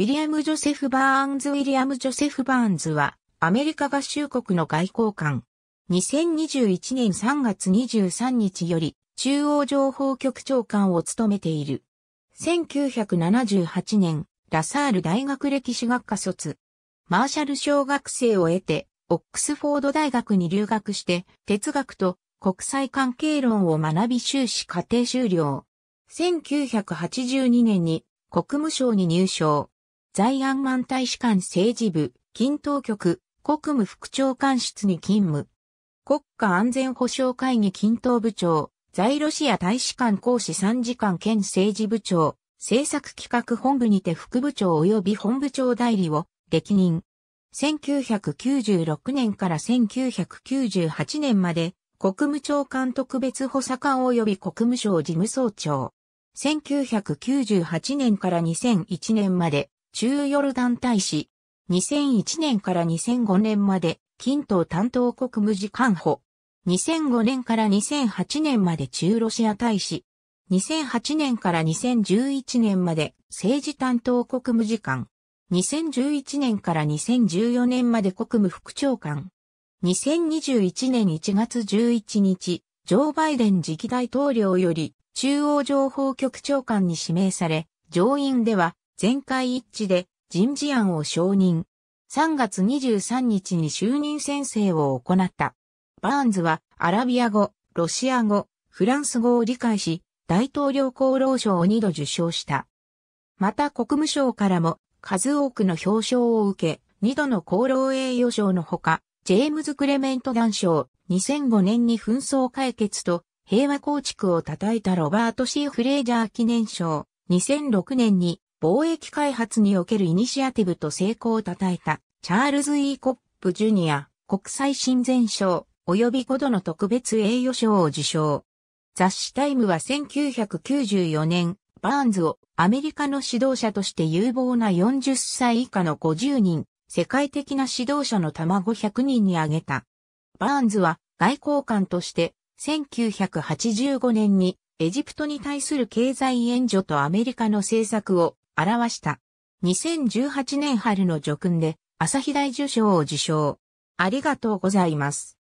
ウィリアム・ジョセフ・バーンズ・ウィリアム・ジョセフ・バーンズは、アメリカ合衆国の外交官。2021年3月23日より、中央情報局長官を務めている。1978年、ラサール大学歴史学科卒。マーシャル小学生を得て、オックスフォード大学に留学して、哲学と国際関係論を学び修士課程修了。1982年に国務省に入省。在安満大使館政治部、近当局、国務副長官室に勤務。国家安全保障会議均等部長、在ロシア大使館講師参事官兼政治部長、政策企画本部にて副部長及び本部長代理を歴任。1996年から1998年まで国務長官特別補佐官及び国務省事務総長。1998年から2001年まで中ヨルダン大使、2001年から2005年まで、近東担当国務次官補。2005年から2008年まで中ロシア大使。2008年から2011年まで政治担当国務次官。2011年から2014年まで国務副長官。2021年1月11日、ジョー・バイデン次期大統領より中央情報局長官に指名され、上院では全会一致で人事案を承認。3月23日に就任宣誓を行った。バーンズはアラビア語、ロシア語、フランス語を理解し、大統領功労賞を2度受賞した。また国務省からも数多くの表彰を受け、2度の功労栄誉賞のほか、ジェームズ・クレメントン賞、2005年に紛争解決と平和構築を称えたロバート・シー・フレイジャー記念賞、2006年に貿易開発におけるイニシアティブと成功を称えた、チャールズ・イー・コップ・ジュニア、国際親善賞、及び5度の特別栄誉賞を受賞。雑誌タイムは1994年、バーンズをアメリカの指導者として有望な40歳以下の50人、世界的な指導者の卵100人に挙げた。バーンズは外交官として1985年にエジプトに対する経済援助とアメリカの政策を表した。2018年春の叙勲で、朝日大受賞を受賞。ありがとうございます。